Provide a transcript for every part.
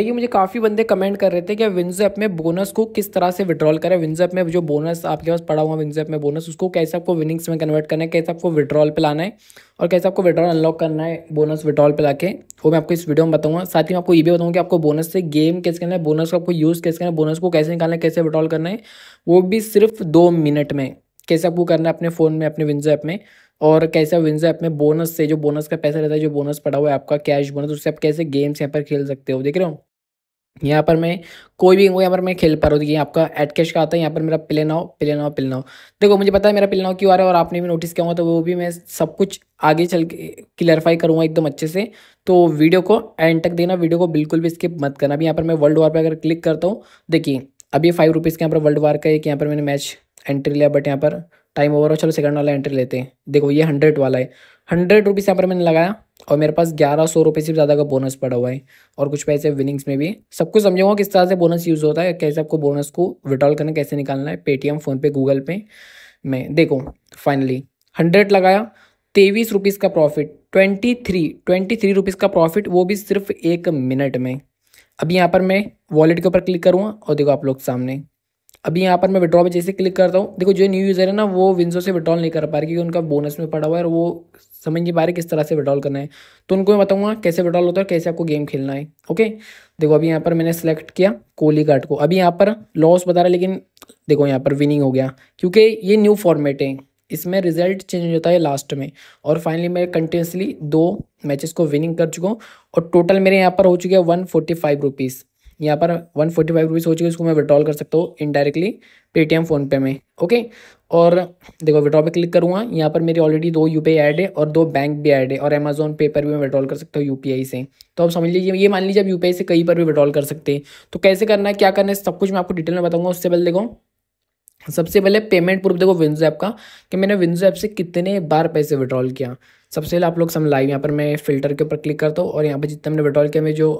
देखिए मुझे काफ़ी बंदे कमेंट कर रहे थे कि विंज में बोनस को किस तरह से विड्रॉल करें विंज में जो बोनस आपके पास पड़ा हुआ है ऐप में बोनस उसको कैसे आपको विनिंग्स में कन्वर्ट करना है कैसे आपको विड्रॉल पे लाना है और कैसे आपको विड्रॉल अनलॉक करना है बोनस विड्रॉल पे लाके वो मैं आपको इस वीडियो में बताऊंगा साथ ही मैं आपको ये भी बताऊँगा कि आपको बोनस से गेम कैसे करना है बोनस को आपको यूज़ कैसे करना है बोनस को कैसे निकालना है कैसे विड्रॉल करना है वो भी सिर्फ दो मिनट में कैसे आपको करना है अपने फ़ोन में अपने विंजो में और कैसे विंजो ऐप में बोनस से जो बोनस का पैसा रहता है जो बोनस पड़ा हुआ है आपका कैश बोनस उससे आप कैसे गेम्स यहाँ पर खेल सकते हो देख रहे हो यहाँ पर मैं कोई भी यहाँ पर मैं खेल पा रहा हूँ देखिए आपका एड कैश का आता है यहाँ पर मेरा play now play now play now देखो मुझे पता है मेरा प्ले नाउ क्यों आ रहा है और आपने भी नोटिस किया होगा तो वो भी मैं सब कुछ आगे चल के क्लियरफाई करूँगा एकदम अच्छे से तो वीडियो को एंड तक देना वीडियो को बिल्कुल भी स्किप मत करना अभी यहाँ पर मैं वर्ल्ड वार पर अगर क्लिक करता हूँ देखिए अभी फाइव रुपीज़ के यहाँ पर वर्ल्ड वार का एक यहाँ पर मैंने मैच एंट्री लिया बट यहाँ पर टाइम ओवर हो चलो सेकंड वाला एंट्री लेते हैं देखो ये हंड्रेड वाला है हंड्रेड रुपीज़ यहाँ पर मैंने लगाया और मेरे पास ग्यारह सौ रुपये से ज़्यादा का बोनस पड़ा हुआ है और कुछ पैसे विनिंग्स में भी सब कुछ समझूंगा किस तरह से बोनस यूज़ होता है कैसे आपको बोनस को विड्रॉल करना कैसे निकालना है पेटीएम फ़ोनपे गूगल पे में देखो फाइनली हंड्रेड लगाया तेईस रुपीज़ का profit twenty three twenty three rupees का प्रॉफिट वो भी सिर्फ एक मिनट में अभी यहाँ पर मैं वॉलेट के ऊपर क्लिक करूँगा और देखो आप लोग सामने अभी यहाँ पर मैं विड्रॉ पे जैसे क्लिक करता हूँ देखो जो न्यू यूज़र है ना वो विंसो से विड्रॉल नहीं कर पा रहे क्योंकि उनका बोनस में पड़ा हुआ है और वो समझ नहीं पा रहे किस तरह से विड्रॉल करना है तो उनको मैं बताऊँगा कैसे विड्रॉल होता है और कैसे आपको गेम खेलना है ओके देखो अभी यहाँ पर मैंने सेलेक्ट किया कोहली कार्ड को अभी यहाँ पर लॉस बता रहा है लेकिन देखो यहाँ पर विनिंग हो गया क्योंकि ये न्यू फॉर्मेट है इसमें रिजल्ट चेंज होता है लास्ट में और फाइनली मैं कंटिन्यूसली दो मैचेस को विनिंग कर चुका हूँ और टोटल मेरे यहाँ पर हो चुके हैं वन फोर्टी फाइव रुपीज़ यहाँ पर वन फोर्टी फाइव रुपीज़ हो चुकी है उसको मैं विड्रॉल कर सकता हूँ इनडायरेक्टली पेटीएम फ़ोनपे में ओके और देखो विड्रॉ पे क्लिक करूँगा यहाँ पर मेरी ऑलरेडी दो यू पी ऐड है और दो बैंक भी ऐड है और अमेजोन पे पर भी मैं विड्रॉल कर सकता हूँ यू से तो आप समझ लीजिए ये मान लीजिए आप यू से कहीं पर भी विड्रॉल कर सकते हैं तो कैसे करना है क्या करना है सब कुछ मैं आपको डिटेल में बताऊँगा उससे पहले देखो सबसे पहले पेमेंट प्रूफ देखो विंजो ऐप का कि मैंने विंजो ऐप से कितने बार पैसे विड्रॉल किया सबसे पहले आप लोग समझ लाइव यहाँ पर मैं फिल्टर के ऊपर क्लिक करता हूँ और यहाँ पर जितना मैंने विड्रॉल किया मैं जो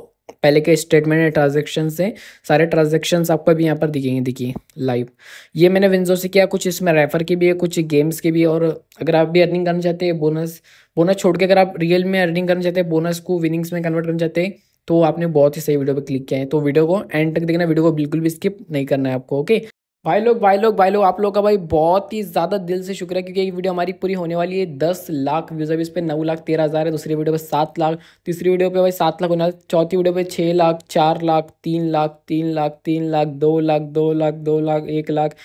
पहले के स्टेटमेंट है ट्रांजेक्शन से सारे ट्रांजेक्शन आपको भी यहाँ पर दिखेंगे देखिए लाइव ये मैंने विंजो से किया कुछ इसमें रेफर के भी है कुछ गेम्स के भी और अगर आप भी अर्निंग करना चाहते हैं बोनस बोनस छोड़ के अगर आप रियल में अर्निंग करना चाहते हैं बोनस को विनिंग्स में कन्वर्ट करना चाहते हैं तो आपने बहुत ही सही वीडियो पर क्लिक किया है तो वीडियो को एंड तक देखना वीडियो को बिल्कुल भी स्किप नहीं करना है आपको ओके भाई लोग भाई लोग भाई लोग आप लोग का भाई बहुत ही ज़्यादा दिल से शुक्र है क्योंकि एक वीडियो हमारी पूरी होने वाली है दस लाख व्यूज़ अभी इस पर नौ लाख तेरह हज़ार है दूसरी वीडियो पे सात लाख तीसरी वीडियो पे भाई सात लाख होने चौथी वीडियो पे छः लाख चार लाख तीन लाख तीन लाख तीन लाख दो लाख दो लाख दो लाख एक लाख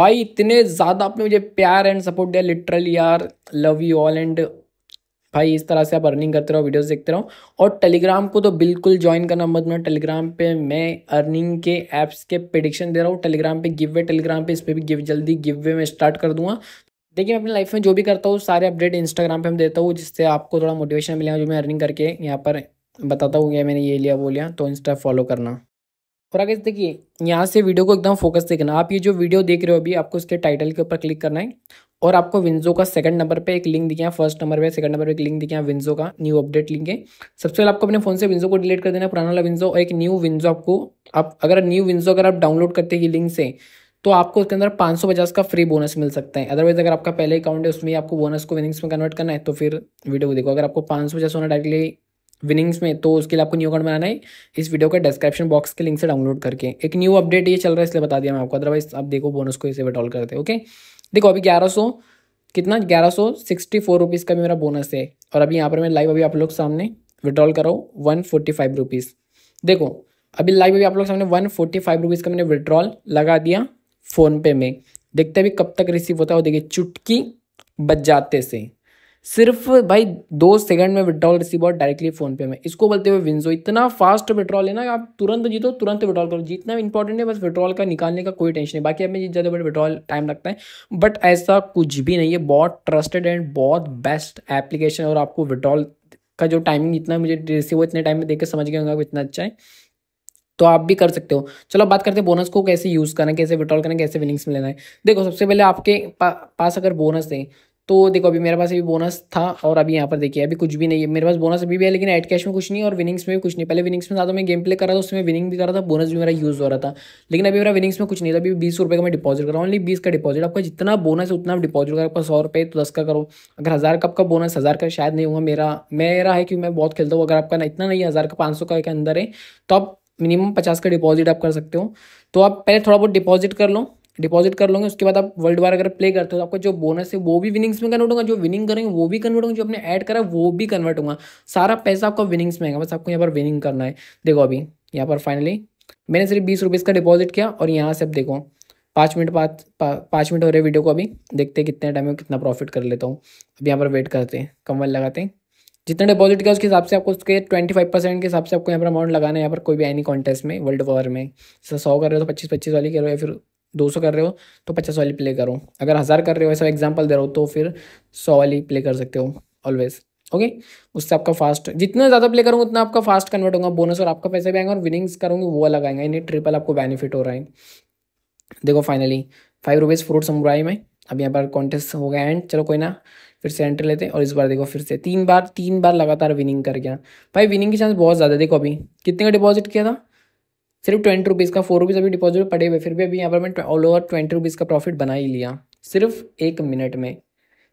भाई इतने ज़्यादा आपने मुझे प्यार एंड सपोर्ट दिया लिटरल यार लव यू ऑल एंड भाई इस तरह से आप अर्निंग करते रहो वीडियोस देखते रहो और टेलीग्राम को तो बिल्कुल ज्वाइन करना मत मैं टेलीग्राम पे मैं अर्निंग के ऐप्स के प्रडिक्शन दे रहा हूँ टेलीग्राम पे गिव वे टेलीग्राम पे इस पर भी गिव जल्दी गिव वे मैं स्टार्ट कर दूंगा देखिए मैं अपनी लाइफ में जो भी करता हूँ सारे अपडेट इंस्टाग्राम पे हम देता हूँ जिससे आपको थोड़ा मोटिवेशन मिलेगा जो मैं अर्निंग करके यहाँ पर बताता हूँ मैंने ये लिया वो लिया तो इंस्टा फॉलो करना और आगे देखिए यहाँ से वीडियो को एकदम फोकस देखना आप ये जो वीडियो देख रहे हो अभी आपको उसके टाइटल के ऊपर क्लिक करना है और आपको विंजो का सेकंड नंबर पे एक लिंक दिखाया फर्स्ट नंबर पे सेकंड नंबर पे एक लिंक दिखाया विंजो का न्यू अपडेट लिंक है सबसे पहले आपको अपने फोन से विंजो को डिलीट कर देना पुराना वाला विंजो और एक न्यू विंजो आपको आप अगर न्यू विंजो अगर आप डाउनलोड करते हैं लिंक से तो आपको उसके अंदर पाँच सौ पचास का फ्री बोनस मिल सकता है अदरवाइज अगर आपका पहले अकाउंट है उसमें आपको बोनस को विनिंग्स में कन्वर्ट करना है तो फिर वीडियो को देखो अगर आपको पाँच सौ पचास होना डायरेक्टली विनिंग्स में तो उसके लिए आपको न्यू अकाउंट बनाना है इस वीडियो का डिस्क्रिप्शन बॉक्स के लिंक से डाउनलोड करके एक न्यू अपडेट ये चल रहा है इसलिए बता दिया मैं आपको अदरवाइज आप देखो बोनस को इसे विड्रॉल करते ओके देखो अभी ग्यारह सौ कितना ग्यारह सौ सिक्सटी फोर रुपीज़ का भी मेरा बोनस है और अभी यहाँ पर मैं लाइव अभी आप लोग सामने विड्रॉल कराऊँ वन फोर्टी फाइव रुपीज़ देखो अभी लाइव अभी आप लोग सामने वन फोर्टी फाइव रुपीज़ का मैंने विड्रॉल लगा दिया फ़ोनपे में देखते अभी कब तक रिसीव होता है वो देखिए चुटकी बज जाते से सिर्फ भाई दो सेकंड में विड्रॉल रिसीव और डायरेक्टली फोन पे में इसको बोलते हुए विंजो इतना फास्ट विड्रॉल लेना आप तुरंत जीतो तुरंत विड्रॉल करो जितना इंपॉर्टेंट है बस विड्रॉल का निकालने का कोई टेंशन नहीं बाकी आप जीत ज़्यादा बड़े विड्रॉल टाइम लगता है बट ऐसा कुछ भी नहीं है बहुत ट्रस्टेड एंड बहुत बेस्ट एप्लीकेशन और आपको विड्रॉल का जो टाइमिंग इतना मुझे रिसीव इतने टाइम में देख के समझ गए होंगे इतना अच्छा है तो आप भी कर सकते हो चलो बात करते हैं बोनस को कैसे यूज़ करना है कैसे विड्रॉल करना कैसे विनिंग्स में लेना है देखो सबसे पहले आपके पा, पास अगर बोनस है तो देखो अभी मेरे पास अभी बोनस था और अभी यहाँ पर देखिए अभी कुछ भी नहीं है मेरे पास बोनस अभी भी है लेकिन एड कैश में कुछ नहीं और विनिंग्स में भी कुछ नहीं पहले विनिंग्स में ज़्यादा तो मैं गेम प्ले कर रहा था उसमें विनिंग भी कर रहा था बोनस भी मेरा यूज़ हो रहा था लेकिन अभी मेरा विनिंग्स में कुछ नहीं था अभी बीस रुपये का मैं डिपॉजिट कर रहा हूँ ओनली बीस का डिपॉजिट आपका जितना बोनस है उतना डिपॉजिट करो आपका सौ रुपये तो दस का करो अगर हज़ार का आपका बोनस हज़ार का शायद नहीं हुआ मेरा मेरा है कि मैं बहुत खेलता हूँ अगर आपका इतना नहीं हज़ार का पाँच सौ का के अंदर है तो आप मिनिमम पचास का डिपॉजिट आप कर सकते हो तो आप पहले थोड़ा बहुत डिपॉजिट कर लो डिपॉजिट कर लोगे उसके बाद आप वर्ल्ड वार अगर प्ले करते हो तो आपका जो बोनस है वो भी विनिंग्स में कन्वर्ट होगा जो विनिंग करेंगे वो भी कन्वर्ट होगा जो आपने ऐड करा वो भी कन्वर्ट होगा सारा पैसा आपका विनिंग्स में आएगा बस आपको यहाँ पर विनिंग करना है देखो अभी यहाँ पर फाइनली मैंने सिर्फ बीस रुपीज़ का डिपॉजिट किया और यहाँ से अब देखो पाँच मिनट बाद पाँच मिनट हो रहे वीडियो को अभी देखते हैं कितने टाइम में कितना प्रॉफिट कर लेता हूँ अब यहाँ पर वेट करते हैं कम्बल लगाते हैं जितना डिपॉजिट किया उसके हिसाब से आपको उसके ट्वेंटी फाइव परसेंट के हिसाब से आपको यहाँ पर अमाउंट लगाना है यहाँ पर कोई भी एनी कॉन्टेस्ट में वर्ल्ड वॉर में सौ कर रहे हो तो पच्चीस पच्चीस वाली कर रहे हो या फिर दो सौ कर रहे हो तो पचास वाली प्ले करो अगर हज़ार कर रहे हो ऐसा एग्जाम्पल दे रहा हो तो फिर सौ वाली प्ले कर सकते हो ऑलवेज ओके उससे आपका फास्ट जितना ज़्यादा प्ले करूँगा उतना आपका फास्ट कन्वर्ट होगा बोनस और आपका पैसे भी आएंगे और विनिंग्स करूँगी वो अलग आएंगे यानी ट्रिपल आपको बेनिफिट हो रहा है देखो finally five rupees Fruit Samurai में अब यहाँ पर कॉन्टेस्ट हो गया एंड चलो कोई ना फिर से एंट्री लेते हैं और इस बार देखो फिर से तीन बार तीन बार लगातार विनिंग कर गया भाई विनिंग की चांस बहुत ज़्यादा देखो अभी कितने का डिपॉजिट किया था सिर्फ ट्वेंटी रुपीज़ का फोर रुपीज़ अभी डिपॉजिट पड़े हुए फिर भी अभी यहाँ पर मैं ऑल ओवर ट्वेंटी रुपीज़ का प्रॉफिट बना ही लिया सिर्फ एक मिनट में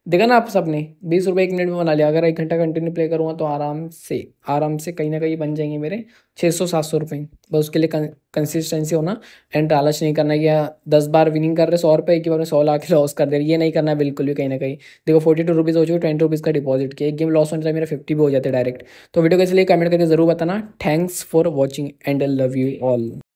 देखा ना आप सबने बीस रुपये एक मिनट में बना लिया अगर एक घंटा कंटिन्यू प्ले करूँगा तो आराम से आराम से कहीं ना कहीं बन जाएंगे मेरे छः सौ सात सौ रुपये बस उसके लिए कंसिस्टेंसी होना एंड आलच नहीं करना कि हाँ, दस बार विनिंग कर रहे सौ रुपये एक बार में सौ लाख लॉस कर दे रही ये नहीं करना बिल्कुल भी कहीं ना कहीं देखो फोर्टी टू रुपीज़ हो चुके ट्वेंटी रुपीज़ का डिपॉजिट किया एक गेम लॉस होने जाए मेरा फिफ्टी भी हो जाते डायरेक्ट तो वीडियो कैसे लिए कमेंट करके जरूर बताना thanks for watching and love you all